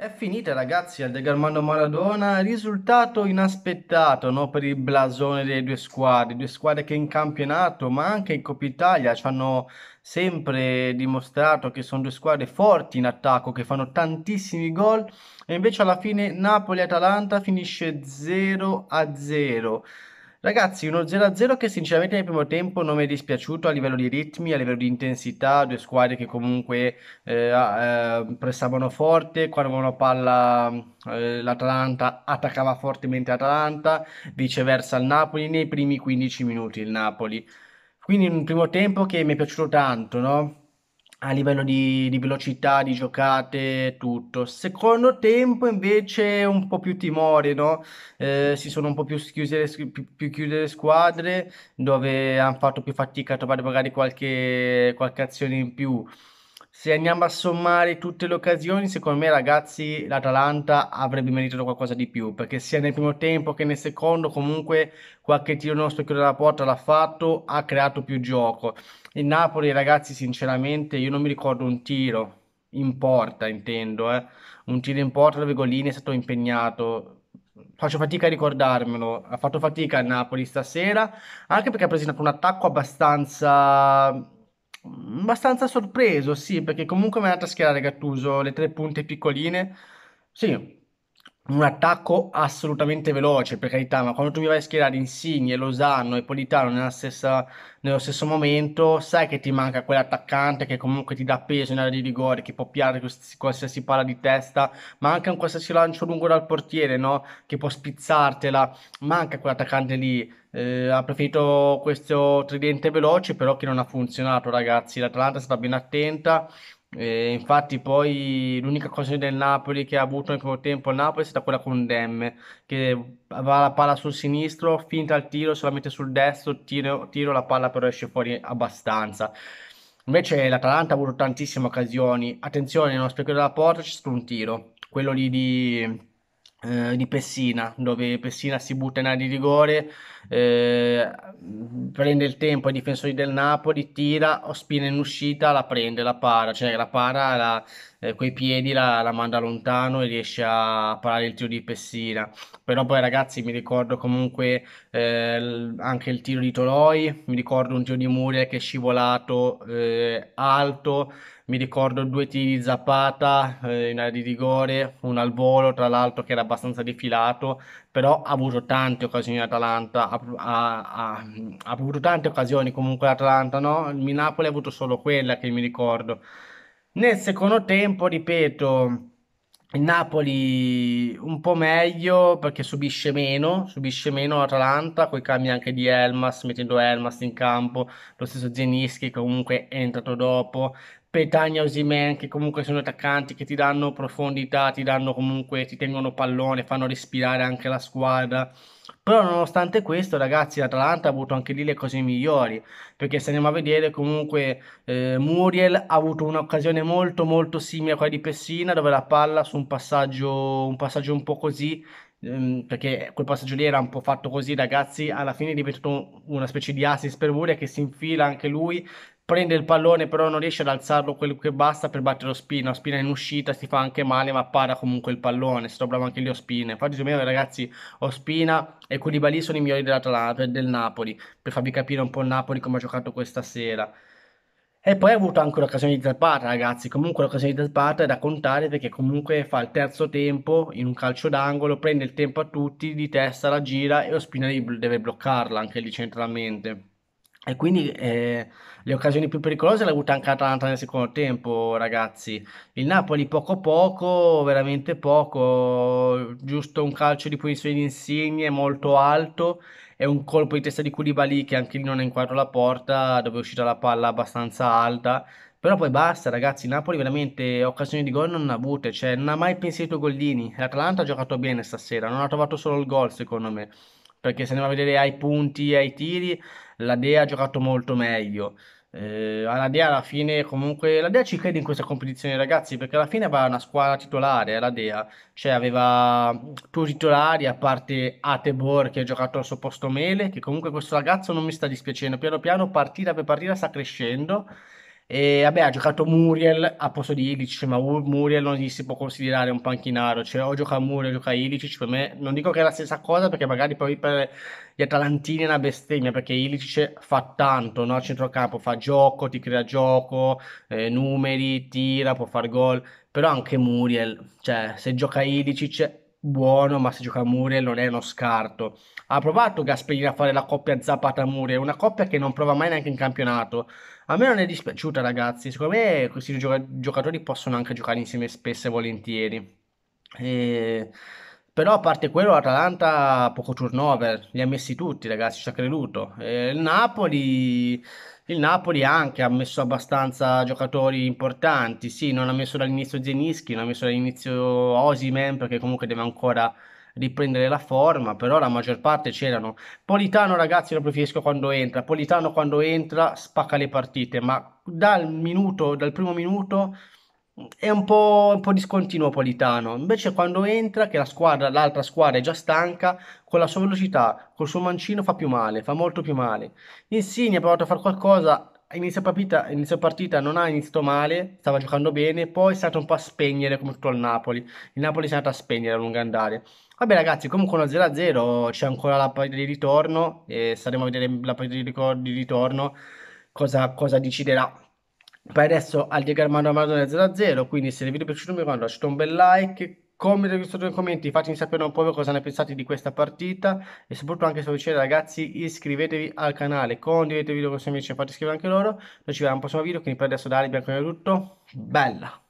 È finita ragazzi al De Garmando Maradona, risultato inaspettato no, per il blasone delle due squadre, due squadre che in campionato ma anche in Coppa Italia ci hanno sempre dimostrato che sono due squadre forti in attacco, che fanno tantissimi gol e invece alla fine Napoli-Atalanta finisce 0-0. Ragazzi, uno 0-0 che sinceramente nel primo tempo non mi è dispiaciuto a livello di ritmi, a livello di intensità, due squadre che comunque eh, eh, pressavano forte, quando avevano palla eh, l'Atalanta attaccava fortemente l'Atalanta, viceversa il Napoli nei primi 15 minuti il Napoli. Quindi un primo tempo che mi è piaciuto tanto, no? a livello di, di, velocità, di giocate, tutto. Secondo tempo invece un po' più timore, no? Eh, si sono un po' più chiuse, le, più, più chiuse le squadre dove hanno fatto più fatica a trovare magari qualche, qualche azione in più. Se andiamo a sommare tutte le occasioni, secondo me ragazzi l'Atalanta avrebbe meritato qualcosa di più, perché sia nel primo tempo che nel secondo comunque qualche tiro nello specchio della porta l'ha fatto, ha creato più gioco. Il Napoli ragazzi sinceramente io non mi ricordo un tiro in porta intendo, eh. un tiro in porta dove Golini è stato impegnato, faccio fatica a ricordarmelo. Ha fatto fatica il Napoli stasera, anche perché ha presentato un attacco abbastanza mh, abbastanza sorpreso, sì, perché comunque mi è andato a schierare Gattuso le tre punte piccoline. Sì, un attacco assolutamente veloce, per carità, ma quando tu mi vai a schierare Insigne, Lozano e Politano stessa, nello stesso momento, sai che ti manca quell'attaccante che comunque ti dà peso in area di rigore, che può piare qualsiasi palla di testa, manca un qualsiasi lancio lungo dal portiere, no? Che può spizzartela, manca quell'attaccante lì. Eh, ha preferito questo tridente veloce, però che non ha funzionato, ragazzi. L'Atalanta è stata ben attenta, e infatti poi l'unica occasione del Napoli che ha avuto nel primo tempo il Napoli è stata quella con Demme, che va la palla sul sinistro, finta il tiro, se la mette sul destro, tiro, tiro la palla però esce fuori abbastanza. Invece l'Atalanta ha avuto tantissime occasioni, attenzione, nello specchio della porta c'è stato un tiro, quello lì di eh, di Pessina, dove Pessina si butta in area di rigore, eh, prende il tempo ai difensori del Napoli, tira, spina in uscita, la prende, la para, cioè la para la, eh, coi piedi, la, la, manda lontano e riesce a parare il tiro di Pessina. Però poi ragazzi mi ricordo comunque eh, anche il tiro di Toloi, mi ricordo un tiro di Muriel che è scivolato eh, alto, mi ricordo due tiri di Zapata eh, in area di rigore, uno al volo tra l'altro che era abbastanza defilato, però ha avuto tante occasioni l'Atalanta, ha, ha, ha, ha avuto tante occasioni comunque l'Atalanta, no? Il Napoli ha avuto solo quella che mi ricordo. Nel secondo tempo, ripeto, il Napoli un po' meglio perché subisce meno, subisce meno l'Atalanta, con i cambi anche di Elmas, mettendo Elmas in campo, lo stesso Zenischi che comunque è entrato dopo, Petagna Osimen, che comunque sono attaccanti che ti danno profondità, ti danno comunque, ti tengono pallone, fanno respirare anche la squadra. Però nonostante questo, ragazzi, l'Atalanta ha avuto anche lì le cose migliori, perché se andiamo a vedere comunque eh, Muriel ha avuto un'occasione molto molto simile a quella di Pessina, dove la palla su un passaggio un, passaggio un po' così Ehm, perché quel passaggio lì era un po' fatto così, ragazzi, alla fine è diventato una specie di assist per Mure che si infila anche lui, prende il pallone, però non riesce ad alzarlo quello che basta per battere Ospina. Ospina in uscita si fa anche male, ma para comunque il pallone. si trova anche lì Ospina. Infatti, secondo me, ragazzi, Ospina e Koulibaly sono i migliori del Napoli per farvi capire un po' il Napoli come ha giocato questa sera. E poi ha avuto anche l'occasione di Zapata, ragazzi. Comunque l'occasione di Zapata è da contare perché comunque fa il terzo tempo in un calcio d'angolo, prende il tempo a tutti, di testa la gira e Ospina deve bloccarla anche lì centralmente. E quindi eh, le occasioni più pericolose le ha avute anche Atalanta nel secondo tempo, ragazzi. Il Napoli poco poco, veramente poco, giusto un calcio di punizione di insegne molto alto è un colpo di testa di Koulibaly che anche lì non ha inquadrato la porta, dove è uscita la palla abbastanza alta, però poi basta ragazzi, Napoli veramente occasioni di gol non ha avute, cioè non ha mai pensato ai gollini, l'Atalanta ha giocato bene stasera, non ha trovato solo il gol secondo me, perché se andiamo a vedere ai punti e ai tiri, la Dea ha giocato molto meglio. Eh, alla Dea alla fine comunque la Dea ci crede in questa competizione ragazzi perché alla fine aveva una squadra titolare eh, la Dea cioè aveva due titolari a parte Atebor che ha giocato al suo posto Mele che comunque questo ragazzo non mi sta dispiacendo piano piano partita per partita sta crescendo e vabbè, ha giocato Muriel a posto di Ilicic, cioè, ma Muriel non gli si può considerare un panchinaro, cioè o gioca Muriel o gioca Ilicic, per me non dico che è la stessa cosa perché magari poi per gli atalantini è una bestemmia perché Ilicic fa tanto, no? centrocampo fa gioco, ti crea gioco, eh, numeri, tira, può far gol, però anche Muriel, cioè se gioca Ilicic buono, ma se gioca a Muriel non è uno scarto. Ha provato Gasperini a fare la coppia Zapata-Muriel, una coppia che non prova mai neanche in campionato. A me non è dispiaciuta, ragazzi. Secondo me questi gioca- giocatori possono anche giocare insieme spesso e volentieri. E... Però a parte quello, l'Atalanta ha poco turnover, li ha messi tutti, ragazzi, ci ha creduto. E il Napoli il Napoli anche ha messo abbastanza giocatori importanti, sì, non ha messo dall'inizio Zenischi, non ha messo dall'inizio Osimen perché comunque deve ancora riprendere la forma, però la maggior parte c'erano. Politano ragazzi lo preferisco quando entra, Politano quando entra spacca le partite, ma dal minuto, dal primo minuto è un po', un po' discontinuo Politano. Invece, quando entra, che la squadra, l'altra squadra è già stanca, con la sua velocità, col suo mancino fa più male, fa molto più male. Insigne ha provato a fare qualcosa. Inizio partita, inizio partita non ha iniziato male, stava giocando bene, poi è stato un po' a spegnere come tutto il Napoli. Il Napoli si è andato a spegnere a lungo andare. Vabbè ragazzi, comunque uno 0-0, c'è ancora la partita di ritorno e staremo a vedere la partita di ritorno cosa, cosa deciderà poi adesso al Diagramma Maradona è 0 a quindi se il video è piaciuto mi raccomando lasciate un bel like, commentate nei commenti, fatemi sapere un po' cosa ne pensate di questa partita e soprattutto anche se vi piace ragazzi iscrivetevi al canale, condividete il video con i vostri amici e fate iscrivere anche loro. Noi ci vediamo al prossimo video, quindi per adesso da Ali Bianco è tutto, bella!